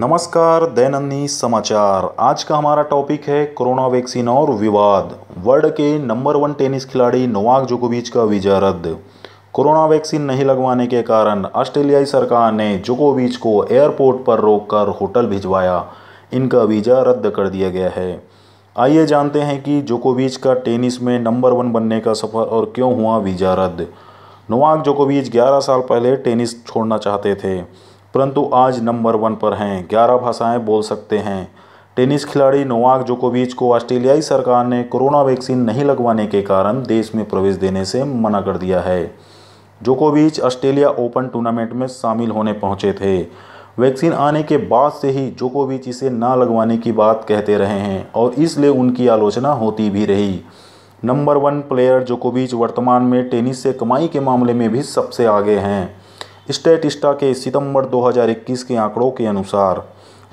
नमस्कार दैनन्नी समाचार आज का हमारा टॉपिक है कोरोना वैक्सीन और विवाद वर्ल्ड के नंबर वन टेनिस खिलाड़ी नोवाक जोकोविच का वीजा रद्द कोरोना वैक्सीन नहीं लगवाने के कारण ऑस्ट्रेलियाई सरकार ने जोकोविच को एयरपोर्ट पर रोककर होटल भिजवाया इनका वीज़ा रद्द कर दिया गया है आइए जानते हैं कि जोकोविच का टेनिस में नंबर वन बनने का सफ़र और क्यों हुआ वीज़ा रद्द नोवाक जोकोविच 11 साल पहले टेनिस छोड़ना चाहते थे परंतु आज नंबर वन पर हैं ग्यारह भाषाएं बोल सकते हैं टेनिस खिलाड़ी नोवाक जोकोविच को ऑस्ट्रेलियाई सरकार ने कोरोना वैक्सीन नहीं लगवाने के कारण देश में प्रवेश देने से मना कर दिया है जोकोविच ऑस्ट्रेलिया ओपन टूर्नामेंट में शामिल होने पहुंचे थे वैक्सीन आने के बाद से ही जोकोविच इसे ना लगवाने की बात कहते रहे हैं और इसलिए उनकी आलोचना होती भी रही नंबर वन प्लेयर जोकोविच वर्तमान में टेनिस से कमाई के मामले में भी सबसे आगे हैं स्टेटिस्टा के सितंबर 2021 के आंकड़ों के अनुसार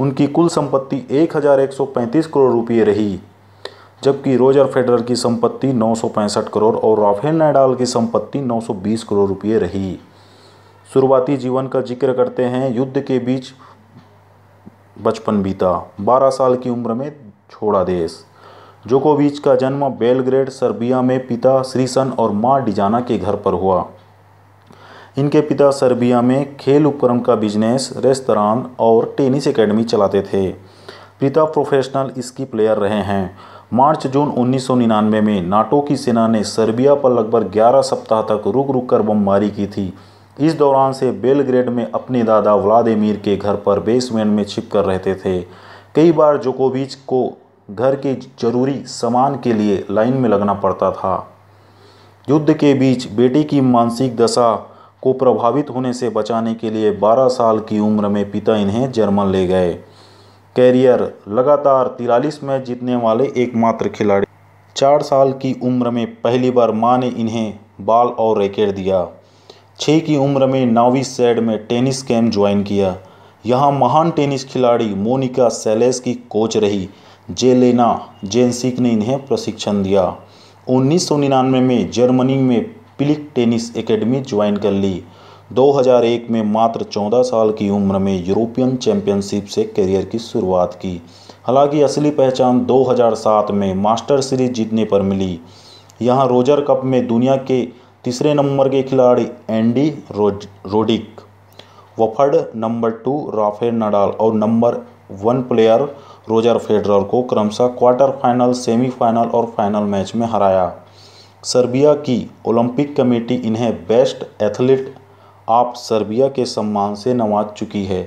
उनकी कुल संपत्ति 1135 करोड़ रुपये रही जबकि रोजर फेडरर की संपत्ति नौ करोड़ और राफेल नैडाल की संपत्ति 920 करोड़ रुपये रही शुरुआती जीवन का जिक्र करते हैं युद्ध के बीच बचपन बीता 12 साल की उम्र में छोड़ा देश जोकोविच का जन्म बेलग्रेड सर्बिया में पिता श्रीसन और माँ डिजाना के घर पर हुआ इनके पिता सर्बिया में खेल उपकरण का बिजनेस रेस्तरान और टेनिस एकेडमी चलाते थे पिता प्रोफेशनल इसकी प्लेयर रहे हैं मार्च जून 1999 में नाटो की सेना ने सर्बिया पर लगभग 11 सप्ताह तक रुक रुक कर बमबारी की थी इस दौरान से बेलग्रेड में अपने दादा व्लादिमिर के घर पर बेसमेंट में छिप कर रहते थे कई बार जोकोविच को घर के जरूरी सामान के लिए लाइन में लगना पड़ता था युद्ध के बीच बेटी की मानसिक दशा को प्रभावित होने से बचाने के लिए 12 साल की उम्र में पिता इन्हें जर्मन ले गए कैरियर लगातार तिरालीस मैच जीतने वाले एकमात्र खिलाड़ी चार साल की उम्र में पहली बार माँ ने इन्हें बाल और रैकेट दिया छः की उम्र में नावी सैड में टेनिस कैम्प ज्वाइन किया यहाँ महान टेनिस खिलाड़ी मोनिका सेलेस की कोच रही जेलेना जेनसिक ने इन्हें प्रशिक्षण दिया उन्नीस में जर्मनी में पिलिक टेनिस एकेडमी ज्वाइन कर ली 2001 में मात्र 14 साल की उम्र में यूरोपियन चैंपियनशिप से करियर की शुरुआत की हालांकि असली पहचान 2007 में मास्टर सीरीज जीतने पर मिली यहाँ रोजर कप में दुनिया के तीसरे नंबर के खिलाड़ी एंडी रोज Roddick world number two Rafael Nadal और number one player Roger Federer को क्रमशः क्वार्टर फाइनल सेमीफाइनल और फाइनल मैच में हराया सर्बिया की ओलंपिक कमेटी इन्हें बेस्ट एथलीट ऑफ सर्बिया के सम्मान से नवाज चुकी है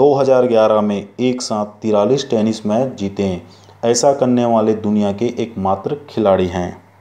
2011 में एक साथ तिरालीस टेनिस मैच जीते ऐसा करने वाले दुनिया के एकमात्र खिलाड़ी हैं